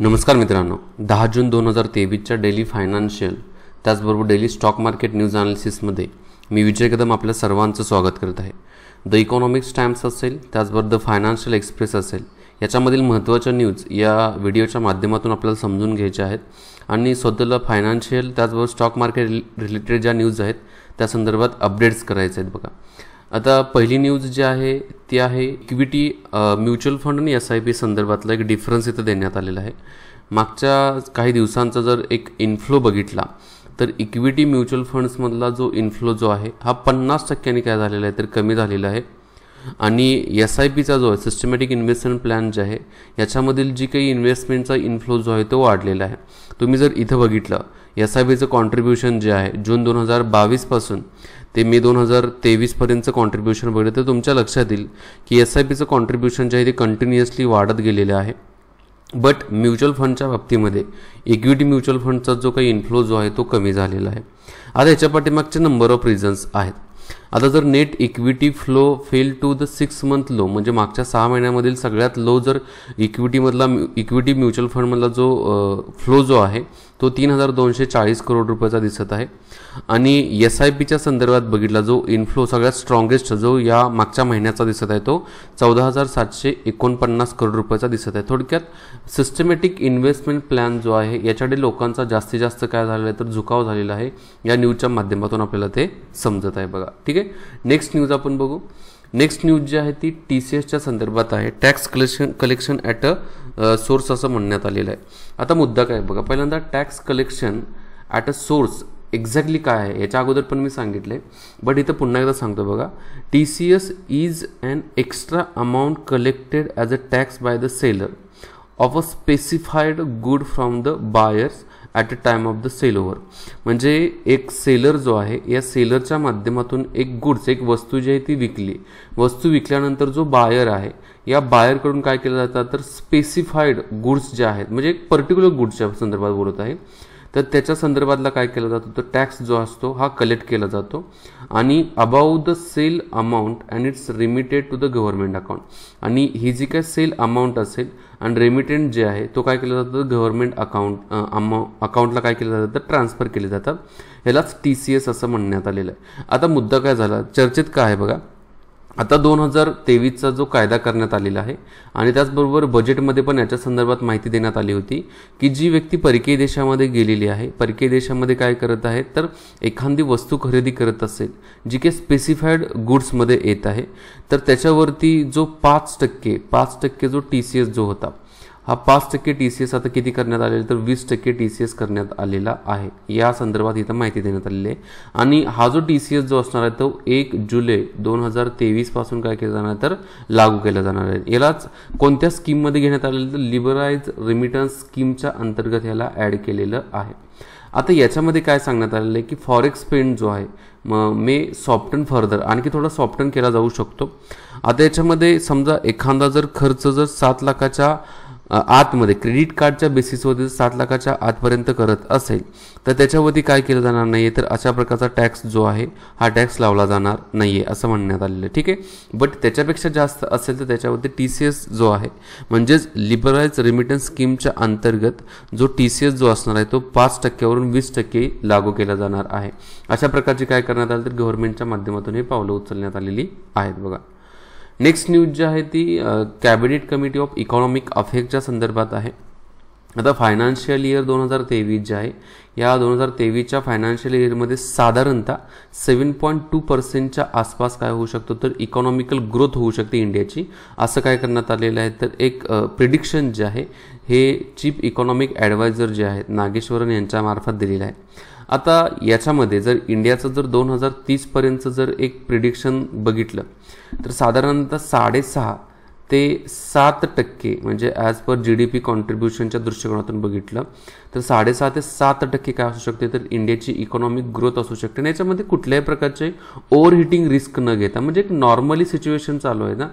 नमस्कार मित्रांनो दहा जून दोन हजार तेवीसच्या डेली फायनान्शियल त्याचबरोबर डेली स्टॉक मार्केट न्यूज अनालिसिसमध्ये मी विजय कदम आपल्या सर्वांचं स्वागत करत आहे द इकॉनॉमिक्स टाइम्स असेल त्याचबरोबर द फायनान्शियल एक्सप्रेस असेल याच्यामधील महत्त्वाच्या न्यूज या व्हिडिओच्या माध्यमातून आपल्याला समजून घ्यायच्या आहेत आणि स्वतःला फायनान्शियल त्याचबरोबर स्टॉक मार्केट रिलेटेड ज्या न्यूज आहेत त्या संदर्भात अपडेट्स करायचे आहेत बघा आता पहिली न्यूज जी आहे ती आहे इक्विटी म्युच्युअल फंड आणि एस आय पी संदर्भातला एक डिफरन्स इथं देण्यात आलेला आहे मागच्या काही दिवसांचा जर एक इन्फ्लो बघितला तर इक्विटी म्युच्युअल फंड्समधला जो इन्फ्लो जो आहे हा पन्नास टक्क्यांनी काय झालेला आहे तर कमी झालेला आहे आणि एस आय पीचा जो आहे सिस्टमॅटिक इन्व्हेस्टमेंट प्लॅन जे आहे याच्यामधील जी काही इन्व्हेस्टमेंटचा इन्फ्लो जो आहे तो वाढलेला आहे तुम्ही जर इथं बघितलं एस आय पीचं कॉन्ट्रीब्युशन जे आहे जून दोन हजार बावीसपासून ते मे दोन हजार तेवीसपर्यंतचं कॉन्ट्रिब्युशन बघितलं तर तुमच्या लक्षात येईल की एस आय पीचं कॉन्ट्रिब्युशन जे आहे ते कंटिन्युअसली वाढत गेलेलं आहे बट म्युच्युअल फंडच्या बाबतीमध्ये इक्विटी म्युच्युअल फंडचा जो काही इन्फ्लो जो आहे तो कमी झालेला आहे आता याच्या पाठीमागचे नंबर ऑफ रिझन्स आहेत आता जर net equity flow fell to the six month low म्हणजे मागच्या सहा महिन्यामधील सगळ्यात लो जर इक्विटीमधला इक्विटी म्युच्युअल फंडमधला जो फ्लो जो आहे तो तीन हजार दोनशे चाळीस करोड रुपयाचा दिसत आहे आणि एस आय पीच्या संदर्भात बघितला जो इनफ्लो सगळ्यात स्ट्रॉंगेस्ट जो या मागच्या महिन्याचा दिसत आहे तो चौदा हजार सातशे एकोणपन्नास करोड रुपयाचा दिसत आहे थोडक्यात सिस्टमॅटिक इन्व्हेस्टमेंट प्लॅन जो आहे याच्याकडे लोकांचा जास्तीत जास्त काय झालेला आहे तर झुकाव झालेला आहे या न्यूजच्या माध्यमातून आपल्याला ते समजत आहे बघा ठीक ठीक नेक्स्ट न्यूज आपण बघू नेक्स्ट न्यूज जी आहे ती टी सी एसच्या संदर्भात आहे tax collection collection at a source असं म्हणण्यात आलेलं आहे आता मुद्दा काय बघा पहिल्यांदा tax collection at a source exactly काय आहे याच्या अगोदर पण मी सांगितले बट इथं पुन्हा एकदा सांगतो बघा T C S is an extra amount collected as a tax by the seller of a specified good from the buyers at a time of the sale over म्हणजे एक सेलर जो आहे या सेलरच्या माध्यमातून एक गुड्स एक वस्तू जी आहे ती विकली वस्तू विकल्यानंतर जो बायर आहे या बायरकडून काय केलं जातं तर स्पेसिफाईड गुड्स जे आहेत म्हणजे एक पर्टिक्युलर गुड्सच्या संदर्भात बोलत आहे तर त्याच्या संदर्भातला काय केला जातो तर टॅक्स जो असतो हा कलेक्ट केला जातो आणि above the sale amount and it's remitted to the government account आणि ही जी काय सेल अमाऊंट असेल आणि रेमिटेंट जे आहे तो काय केला जातो गव्हर्मेंट अकाउंट अमाऊ अकाउंटला काय केलं जातं तर ट्रान्सफर केले जातात ह्यालाच टी सी एस असं म्हणण्यात आलेलं आहे आता मुद्दा काय झाला चर्चेत काय आहे बघा आता दोन हजार तेवीसचा जो कायदा करण्यात आलेला आहे आणि त्याचबरोबर बजेटमध्ये पण याच्या संदर्भात माहिती देण्यात आली होती की जी व्यक्ती परकीय देशामध्ये गेलेली आहे परकीय देशामध्ये काय करत आहे तर एखादी वस्तू खरेदी करत असेल जी काही स्पेसिफाईड गुड्समध्ये येत आहे तर त्याच्यावरती जो पाच टक्के पाच टक्के जो टी सी एस जो होता हा पाच टक्के टी सी एस आता किती करण्यात आलेला तर वीस टक्के टी सी एस करण्यात आलेला आहे या संदर्भात इथं माहिती देण्यात आलेली आहे आणि हा जो टी सी एस जो असणार आहे तो एक जुलै दोन हजार तेवीसपासून काय केला जाणार तर लागू केला जाणार आहे यालाच कोणत्या स्कीममध्ये घेण्यात आलेलं तर लिबराईज रिमिटन्स स्कीमच्या अंतर्गत याला ॲड केलेलं आहे आता याच्यामध्ये काय सांगण्यात आलेलं आहे की फॉरेक्स पेंट जो आहे मे सॉफ्टन फर्दर आणखी थोडा सॉफ्टन केला जाऊ शकतो आता याच्यामध्ये समजा एखादा जर खर्च जर सात लाखाच्या आतमध्ये क्रेडिट कार्डच्या बेसिसवरती सात लाखाच्या आतपर्यंत करत असेल तर त्याच्यावरती काय केलं जाणार नाही तर अशा प्रकारचा टॅक्स जो आहे हा टॅक्स लावला जाणार नाही आहे असं म्हणण्यात आलेलं आहे ठीक आहे बट त्याच्यापेक्षा जास्त असेल तर त्याच्यावरती टी सी एस जो आहे म्हणजेच लिबरलाइज रिमिटन्स स्कीमच्या अंतर्गत जो टी सी एस जो असणार आहे तो पाच टक्क्यावरून वीस टक्के लागू केला जाणार आहे अशा प्रकारची काय करण्यात आलं तर गव्हर्नमेंटच्या माध्यमातून हे पावलं उचलण्यात आलेली आहेत बघा नेक्स्ट न्यूज जी आहे ती कॅबिनेट कमिटी ऑफ इकॉनॉमिक अफेक्टच्या संदर्भात आहे आता फायनान्शियल इयर दोन हजार तेवीस जे आहे या दोन हजार तेवीसच्या फायनान्शियल इयरमध्ये साधारणतः सेवन पॉईंट टू पर्सेंटच्या आसपास काय होऊ शकतो तर इकॉनॉमिकल ग्रोथ होऊ शकते इंडियाची असं काय करण्यात आलेलं आहे तर एक प्रिडिक्शन जे आहे हे चीफ इकॉनॉमिक ॲडवायझर जे आहेत नागेश्वरन यांच्यामार्फत दिलेलं आहे आता याच्यामध्ये जर इंडियाचं जर दोन हजार तीसपर्यंतचं जर एक प्रिडिक्शन बघितलं तर साधारणतः साडेसहा ते सात टक्के म्हणजे as per G D P कॉन्ट्रीब्युशनच्या दृष्टिकोनातून बघितलं तर साडेसहा ते सात टक्के काय असू शकते तर इंडियाची इकॉनॉमिक ग्रोथ असू शकते आणि याच्यामध्ये कुठल्याही प्रकारचे हिटिंग रिस्क न घेता म्हणजे एक नॉर्मली सिच्युएशन चालू आहे ना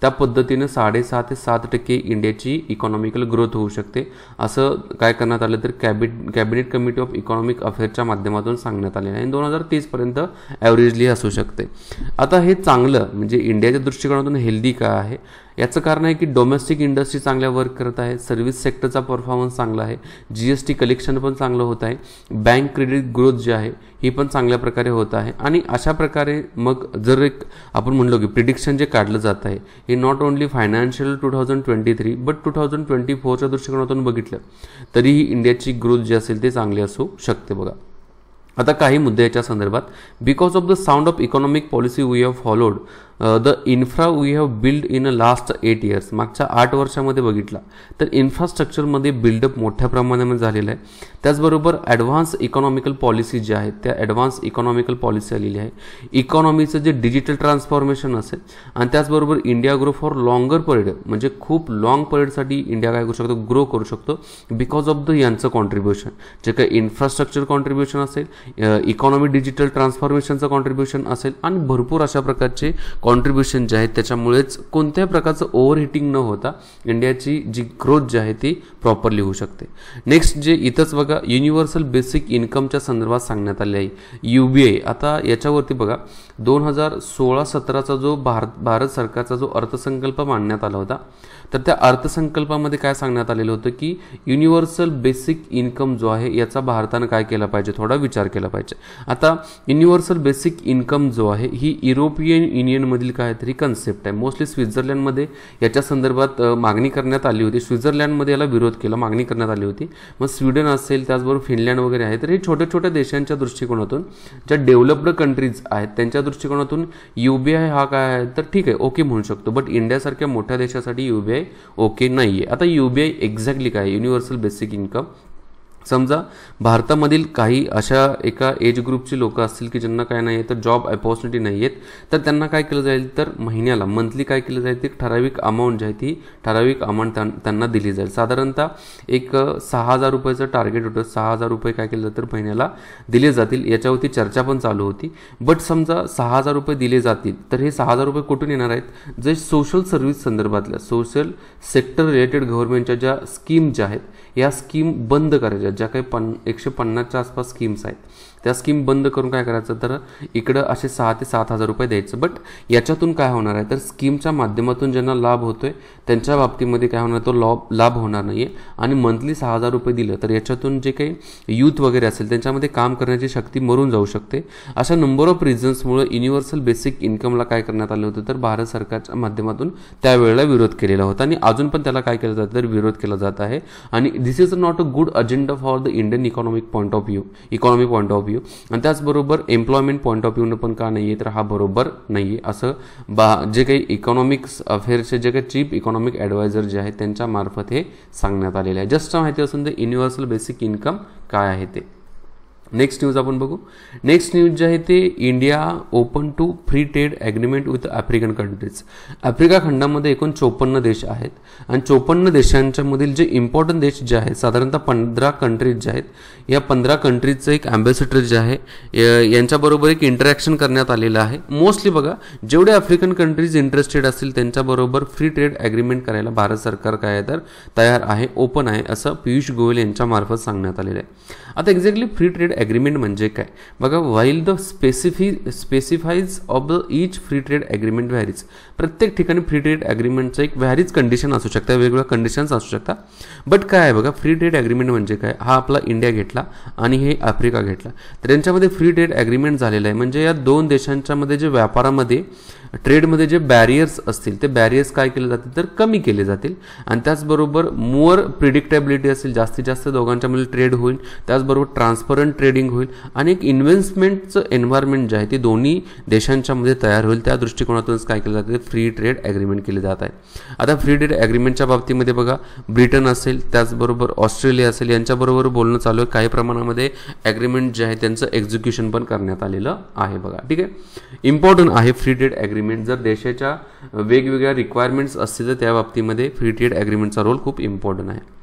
त्या पद्धतीनं साडेसहा ते सात टक्के इंडियाची इकॉनॉमिकल ग्रोथ होऊ शकते असं काय करण्यात आलं तर कॅबिट कॅबिनेट कमिटी ऑफ इकॉनॉमिक अफेअरच्या माध्यमातून सांगण्यात आलेलं आहे दोन हजार तीसपर्यंत ॲव्हरेजली असू शकते आता हे चांगलं म्हणजे इंडियाच्या दृष्टिकोनातून हेल्दी काय आहे याचं कारण आहे की डोमेस्टिक इंडस्ट्री चांगल्या वर्क करत आहे सर्व्हिस सेक्टरचा परफॉर्मन्स चांगला आहे जी एस टी कलेक्शन पण चांगलं होत आहे बँक क्रेडिट ग्रोथ जे आहे ही पण चांगल्या प्रकारे होत आहे आणि अशा प्रकारे मग जर एक आपण म्हणलो की प्रिडिक्शन जे काढलं जात आहे हे not only financial two thousand twenty three but two thousand twenty फोरच्या दृष्टिकोनातून बघितलं तरीही इंडियाची ग्रोथ जी असेल ते चांगली असू शकते बघा आता काही मुद्द्याच्या याच्या संदर्भात because of the sound of economic policy we have followed the infra we have build in a last eight years मागच्या आठ वर्षामध्ये बघितला तर इन्फ्रास्ट्रक्चरमध्ये बिल्डअप मोठ्या प्रमाणामध्ये झालेलं आहे त्याचबरोबर ॲडव्हान्स इकॉनॉमिकल पॉलिसी ज्या आहेत त्या ॲडव्हान्स इकॉनॉमिकल पॉलिसी आलेली आहे इकॉनॉमीचं जे डिजिटल ट्रान्सफॉर्मेशन असेल आणि त्याचबरोबर India grow for longer period म्हणजे खूप लॉंग पिरियडसाठी इंडिया काय करू शकतो ग्रो करू शकतो बिकॉज ऑफ द यांचं कॉन्ट्रीब्युशन जे काही इन्फ्रास्ट्रक्चर कॉन्ट्रीब्युशन असेल इकॉनॉमी डिजिटल ट्रान्सफॉर्मेशनचं कॉन्ट्रीब्युशन असेल आणि भरपूर अशा प्रकारचे कॉन्ट्रीब्युशन जे आहेत त्याच्यामुळेच कोणत्याही प्रकारचं ओव्हर न होता इंडियाची जी ग्रोथ जी आहे ती प्रॉपरली होऊ शकते नेक्स्ट जे इथंच बघा युनिव्हर्सल बेसिक इन्कमच्या संदर्भात सांगण्यात आले आहे यू आता याच्यावरती बघा दोन हजार सोळा सतराचा जो भारत भारत सरकारचा जो अर्थसंकल्प मांडण्यात आला होता तर त्या अर्थसंकल्पामध्ये काय सांगण्यात आलेलं होतं की युनिव्हर्सल बेसिक इन्कम जो आहे याचा भारतानं काय केला पाहिजे थोडा विचार केला पाहिजे आता युनिव्हर्सल बेसिक इन्कम जो आहे ही युरोपियन युनियनमध्ये काय तरी कन्सेप्ट आहे मोस्टली स्वित्झर्लंडमध्ये याच्या संदर्भात मागणी करण्यात आली होती स्वित्झर्लंडमध्ये याला विरोध केला मागणी करण्यात आली होती मग स्वीडन असेल त्याचबरोबर फिनलँड वगैरे आहे तर हे छोट्या छोट्या देशांच्या दृष्टिकोनातून ज्या डेव्हलप्ड कंट्रीज आहेत त्यांच्या दृष्टिकोनातून युबीआय हा काय आहे तर ठीक आहे ओके म्हणू शकतो बट इंडियासारख्या मोठ्या देशासाठी युबीआय ओके नाही आहे आता युबीआय एक्झॅक्टली काय युनिव्हर्सल बेसिक इन्कम समजा भारतामधील काही अशा एका एज ग्रुपची लोकं असतील की ज्यांना काय नाही तर जॉब अपॉर्च्युनिटी नाही आहेत तर त्यांना काय केलं जाईल तर महिन्याला मंथली काय केलं जाईल ती ठराविक अमाऊंट जी आहे ती ठराविक अमाऊंट त्यांना दिली जाईल साधारणतः एक सहा हजार रुपयाचं टार्गेट होतं सहा हजार रुपये काय केलं तर महिन्याला दिले जातील याच्यावरती चर्चा पण चालू होती बट समजा सहा हजार रुपये दिले जातील तर हे सहा हजार रुपये कुठून येणार आहेत जे सोशल सर्व्हिस संदर्भातल्या सोशल सेक्टर रिलेटेड गव्हर्नमेंटच्या ज्या स्कीम ज्या आहेत या स्कीम बंद करायच्या ज्या काही पन एकशे पन्नासच्या आसपास स्कीम्स आहेत त्या स्कीम बंद करून काय करायचं तर इकडं असे सहा ते सात हजार रुपये द्यायचं बट याच्यातून काय होणार आहे तर स्कीमच्या माध्यमातून ज्यांना लाभ होतोय त्यांच्या बाबतीमध्ये काय होणार तो लाभ लाभ होणार नाही आहे आणि मंथली सहा हजार रुपये दिलं तर याच्यातून जे काही यूथ वगैरे असेल त्यांच्यामध्ये काम करण्याची शक्ती मरून जाऊ शकते अशा नंबर ऑफ रिझन्समुळे युनिव्हर्सल बेसिक इन्कमला काय करण्यात आलं होतं तर भारत सरकारच्या माध्यमातून त्यावेळेला विरोध केलेला होता आणि अजून पण त्याला काय केलं जातं तर विरोध केला जात आहे आणि this is not a good agenda for the Indian economic point of view economic point of view आणि त्याचबरोबर एम्प्लॉयमेंट पॉईंट ऑफ व्ह्यूनं पण का नाही आहे तर हा बरोबर नाही आहे असं बा जे काही इकॉनॉमिक्स अफेअर्सचे जे काही चीफ इकॉनॉमिक ॲडवायझर जे आहेत त्यांच्या मार्फत हे सांगण्यात आलेले आहे जस्ट माहिती असून ते युनिव्हर्सल बेसिक इन्कम काय आहे ते नेक्स्ट न्यूज आपण बघू नेक्स्ट न्यूज जे आहे ते India open to free trade agreement with African countries Africa खंडामध्ये एकूण चोपन्न देश आहेत आणि चोपन्न देशांच्यामधील जे इम्पॉर्टंट देश जे आहेत साधारणतः पंधरा कंट्रीज जे आहेत या पंधरा कंट्रीजचं एक अँबॅसिडर जे आहे यांच्याबरोबर एक इंटरॅक्शन करण्यात आलेलं आहे मोस्टली बघा जेवढे आफ्रिकन कंट्रीज इंटरेस्टेड असतील त्यांच्याबरोबर फ्री ट्रेड ॲग्रीमेंट करायला भारत सरकार काय तर तयार आहे ओपन आहे असं पियुष गोयल यांच्यामार्फत सांगण्यात आलेलं आहे आता एक्झॅक्टली फ्री ट्रेड अग्रीमेंट म्हणजे काय बघा वाईल द स्पेसिफि specifies of the each free trade agreement varies प्रत्येक ठिकाणी फ्री ट्रेड ॲग्रीमेंटचं एक व्हॅरीज कंडिशन असू शकता वेगवेगळ्या कंडिशन्स असू शकता बट काय आहे बघा फ्री ट्रेड ॲग्रीमेंट म्हणजे काय हा आपला इंडिया घेतला आणि हे आफ्रिका घेतला तर यांच्यामध्ये फ्री ट्रेड अग्रीमेंट झालेलं आहे म्हणजे या दोन देशांच्यामध्ये जे व्यापारामध्ये ट्रेडमध्ये जे बॅरियर्स असतील ते बॅरियर्स काय केले जातील तर कमी केले जातील आणि त्याचबरोबर मोर प्रिडिक्टेबिलिटी असेल जास्तीत जास्त दोघांच्या मध्ये ट्रेड होईल त्याचबरोबर ट्रान्सपरंट ट्रेडिंग होईल आणि एक इन्व्हेस्टमेंटचं एन्व्हायरमेंट जे आहे ते दोन्ही देशांच्यामध्ये तयार होईल त्या दृष्टिकोनातूनच काय केलं जातं फ्री ट्रेड ॲग्रीमेंट केले जात आहे आता फ्री ट्रेड ॲग्रीमेंटच्या बाबतीमध्ये बघा ब्रिटन असेल त्याचबरोबर ऑस्ट्रेलिया असेल यांच्याबरोबर बोलणं चालू आहे काही प्रमाणामध्ये ॲग्रीमेंट जे आहे त्यांचं एक्झिक्युशन पण करण्यात आलेलं आहे बघा ठीक आहे इम्पॉर्टंट आहे फ्री ट्रेड ॲग्रीमेंट ॲग्रीमेंट जर देशाच्या वेगवेगळ्या रिक्वायरमेंट्स असतील तर त्या बाबतीमध्ये फ्री ट्रेड ॲग्रीमेंटचा रोल खूप इम्पॉर्टंट आहे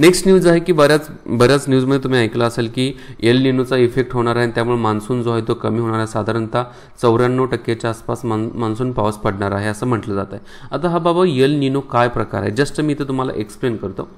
नेक्स्ट न्यूज आहे की बऱ्याच बऱ्याच न्यूजमध्ये तुम्ही ऐकलं असेल की एल निनोचा इफेक्ट होणार आहे आणि त्यामुळे मान्सून जो आहे तो कमी होणार आहे साधारणतः चौऱ्याण्णव टक्केच्या आसपास मान मान्सून पाऊस पडणार आहे असं म्हटलं जात आहे आता हा बाबा एल निनो काय प्रकार आहे जस्ट मी इथे तुम्हाला एक्सप्लेन करतो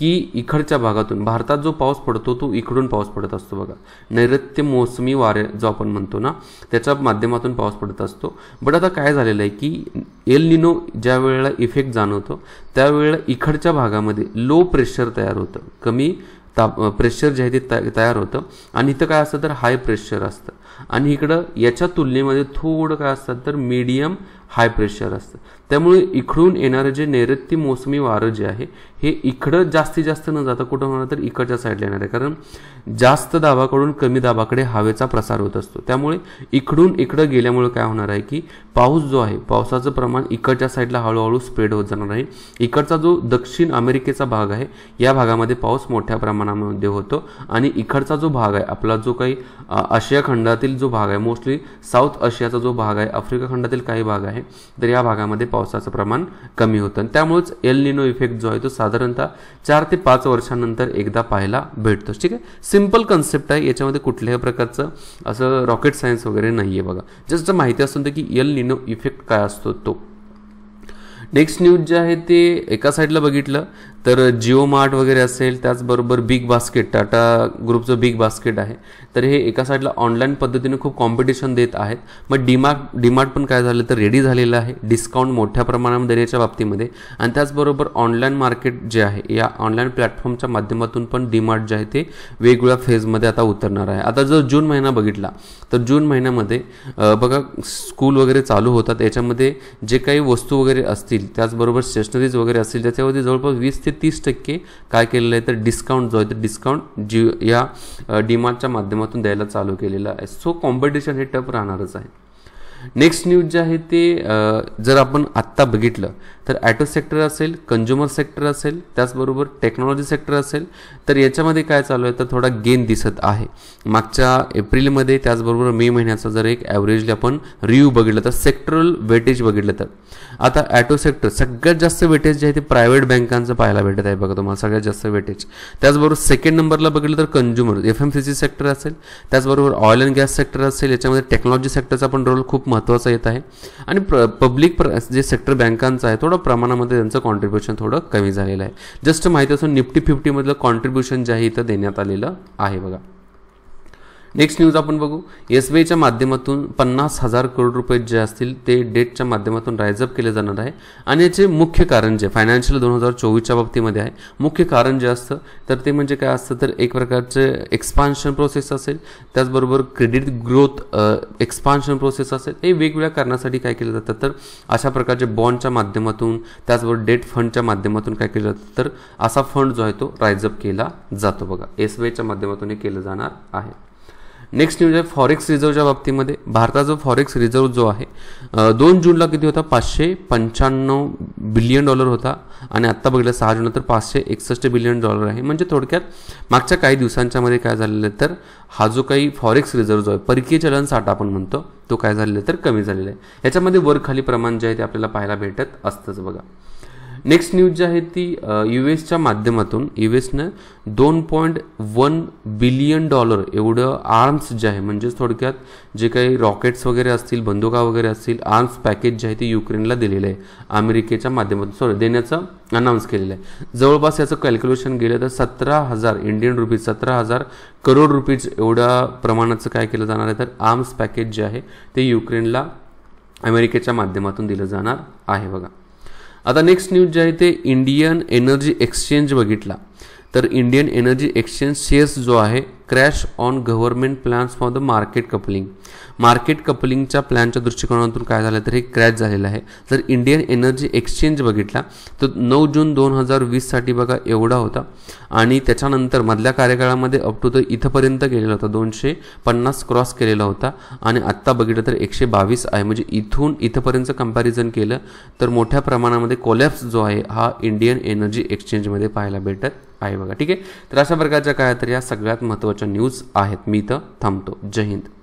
की इकडच्या भागातून भारतात जो पाऊस पडतो तो इकडून पाऊस पडत असतो बघा नैऋत्य मोसमी वारे जो आपण म्हणतो ना त्याच्या माध्यमातून पाऊस पडत असतो बट आता काय झालेलं आहे की एल निनो ज्या वेळेला इफेक्ट जाणवतो त्यावेळेला इकडच्या भागामध्ये लो प्रेशर तयार होतं कमी ताप प्रेशर जे आहे ते तयार होतं आणि इथं काय असतं तर हाय प्रेशर असतं आणि इकडं याच्या तुलनेमध्ये थोडं काय असतात तर मीडियम हाय प्रेशर असतं त्यामुळे इकडून येणारं जे नैऋत्य मोसमी वारं जे आहे हे इकडं जास्तीत जास्त न जाता कुठं होणार तर इकडच्या साईडला येणार आहे कारण जास्त दाबाकडून कमी दाबाकडे हवेचा प्रसार होत असतो त्यामुळे इकडून इकडं गेल्यामुळे काय होणार आहे की पाऊस जो आहे पावसाचं प्रमाण इकडच्या साईडला हळूहळू स्प्रेड होत जाणार आहे इकडचा जो दक्षिण अमेरिकेचा भाग आहे या भागामध्ये पाऊस मोठ्या प्रमाणामध्ये होतो आणि इकडचा जो भाग आहे आपला जो काही आशिया खंडातील जो भाग आहे मोस्टली साऊथ आशियाचा जो भाग आहे आफ्रिका खंडातील काही भाग आहे तर या भागामध्ये पावसाचं प्रमाण कमी होतं त्यामुळेच एल निनो इफेक्ट जो आहे तो साधारणतः चार ते पाच वर्षांनंतर एकदा पाहायला भेटतो ठीक आहे सिम्पल कन्सेप्ट आहे याच्यामध्ये कुठल्याही प्रकारचं असं रॉकेट सायन्स वगैरे नाही आहे बघा जसं माहिती असतं की एल निनो इफेक्ट काय असतो तो नेक्स्ट न्यूज जे आहे ते एका साईडला बघितलं तर जिओ मार्ट वगैरे असेल त्याचबरोबर बिग बास्केट टाटा ग्रुपचं बिग बास्केट आहे तर हे एका साईडला ऑनलाईन पद्धतीने खूप कॉम्पिटिशन देत आहेत मग डीमार्ट डीमार्ट पण काय झालं तर रेडी झालेलं आहे डिस्काउंट मोठ्या प्रमाणामध्ये देण्याच्या बाबतीमध्ये आणि त्याचबरोबर ऑनलाईन मार्केट जे आहे या ऑनलाईन प्लॅटफॉर्मच्या माध्यमातून पण डीमार्ट जे आहे ते वेगवेगळ्या फेजमध्ये आता उतरणार आहे आता जर जून महिना बघितला तर जून महिन्यामध्ये बघा स्कूल वगैरे चालू होतात याच्यामध्ये जे काही वस्तू वगैरे असतील त्याचबरोबर स्टेशनरीज वगैरे असतील त्याच्यावरती जवळपास वीस ते तीस टक्के काय केलेलं आहे तर डिस्काउंट जो आहे तर डिस्काउंट जी या डीमार्टच्या माध्यमातून द्यायला चालू केलेला आहे सो कॉम्पिटिशन हे टफ राहणारच आहे नेक्स्ट न्यूज जे आहे ते जर आपण आत्ता बघितलं तर ॲटो सेक्टर असेल कंझ्युमर सेक्टर असेल त्याचबरोबर टेक्नॉलॉजी सेक्टर असेल तर याच्यामध्ये काय चालू आहे तर थोडा गेन दिसत आहे मागच्या एप्रिलमध्ये त्याचबरोबर मे महिन्याचा जर एक ॲव्हरेजली आपण रिव्ह्यू बघितलं तर सेक्टरल वेटेज बघितलं तर आता ॲटो सेक्टर सगळ्यात जास्त वेटेज जे आहे ते प्रायव्हेट बँकांचं पाहायला भेटत आहे बघा तुम्हाला सगळ्यात जास्त वेटेज त्याचबरोबर सेकंड नंबरला बघितलं तर consumer F M C G sector असेल त्याचबरोबर ऑइल अँड गॅस सेक्टर असेल याच्यामध्ये टेक्नॉलॉजी सेक्टरचा पण रोल खूप महत्वाचा येत आहे आणि प्र पब्लिक जे सेक्टर बँकांचं आहे थोडं प्रमाणामध्ये त्यांचं कॉन्ट्रीब्युशन थोडं कमी झालेलं आहे जस्ट माहिती असून निफ्टी फिफ्टीमधलं कॉन्ट्रीब्युशन जे आहे इथं देण्यात आलेलं आहे बघा नेक्स्ट न्यूज आपण बघू एस बी आयच्या माध्यमातून पन्नास हजार करोड रुपये जे असतील ते डेटच्या माध्यमातून रायजअप केले जाणार आहे आणि याचे मुख्य कारण जे फायनान्शियल दोन हजार चोवीसच्या बाबतीमध्ये आहे मुख्य कारण जे असतं तर ते म्हणजे काय असतं तर एक प्रकारचे एक्सपान्शन प्रोसेस असेल त्याचबरोबर क्रेडिट ग्रोथ एक्सपान्शन प्रोसेस असेल हे वेगवेगळ्या कारणासाठी काय केलं जातं तर अशा प्रकारचे बॉन्डच्या माध्यमातून त्याचबरोबर डेट फंडच्या माध्यमातून काय केलं जातं तर असा फंड जो आहे तो रायजअप केला जातो बघा एस बी आयच्या माध्यमातून हे केलं जाणार आहे नेक्स्ट न्यूज आहे फॉरेक्स रिझर्व्हच्या बाबतीमध्ये भारताचा फॉरेक्स रिझर्व्ह जो आहे दोन जूनला किती होता पाचशे पंच्याण्णव बिलियन डॉलर होता आणि आत्ता बघितलं सहा जूनला तर पाचशे एकसष्ट बिलियन डॉलर आहे म्हणजे थोडक्यात मागच्या काही दिवसांच्या मध्ये काय झालेलं आहे तर हा जो काही फॉरेक्स रिझर्व्ह जो आहे परकीय चलन साठा आपण म्हणतो तो काय झालेला तर कमी झालेला आहे याच्यामध्ये वर खाली प्रमाण जे आहे ते आपल्याला पाहायला भेटत असतंच बघा नेक्स्ट न्यूज जी आहे ती यू एसच्या माध्यमातून यू एसनं दोन पॉईंट वन बिलियन डॉलर एवढं आर्म्स जे आहे म्हणजेच थोडक्यात जे काही रॉकेट्स वगैरे असतील बंदुका वगैरे असतील आर्म्स पॅकेज जे आहे ते युक्रेनला दिलेलं आहे अमेरिकेच्या माध्यमातून सॉरी देण्याचं अनाउन्स केलेलं आहे जवळपास याचं कॅल्क्युलेशन गेलं तर सतरा हजार इंडियन रुपीज सतरा हजार करोड रुपीज एवढ्या प्रमाणाचं काय केलं जाणार आहे तर आर्म्स पॅकेज जे आहे ते युक्रेनला अमेरिकेच्या माध्यमातून दिलं जाणार आहे बघा आता नेक्स्ट न्यूज जे आहे ते इंडियन एनर्जी एक्सचेंज बघितला तर इंडियन एनर्जी एक्सचेंज शेअर्स जो आहे crash on government plans for the market coupling market कपलिंगच्या प्लॅनच्या दृष्टिकोनातून काय झालं तर हे क्रॅच झालेलं आहे जर इंडियन एनर्जी एक्सचेंज बघितला तर नऊ जून दोन हजार वीससाठी बघा एवढा होता आणि त्याच्यानंतर मधल्या कार्यकाळामध्ये अप टू द इथंपर्यंत गेलेला होता दोनशे पन्नास क्रॉस केलेला होता आणि आत्ता बघितलं तर एकशे बावीस आहे म्हणजे इथून इथंपर्यंत कंपॅरिझन केलं तर मोठ्या प्रमाणामध्ये कोलॅप्स जो आहे हा इंडियन एनर्जी एक्सचेंजमध्ये पाहायला भेटत आहे बघा ठीक आहे तर अशा प्रकारच्या काय तर या सगळ्यात महत्त्वाच्या न्यूज आहेत मी इथं थांबतो जय हिंद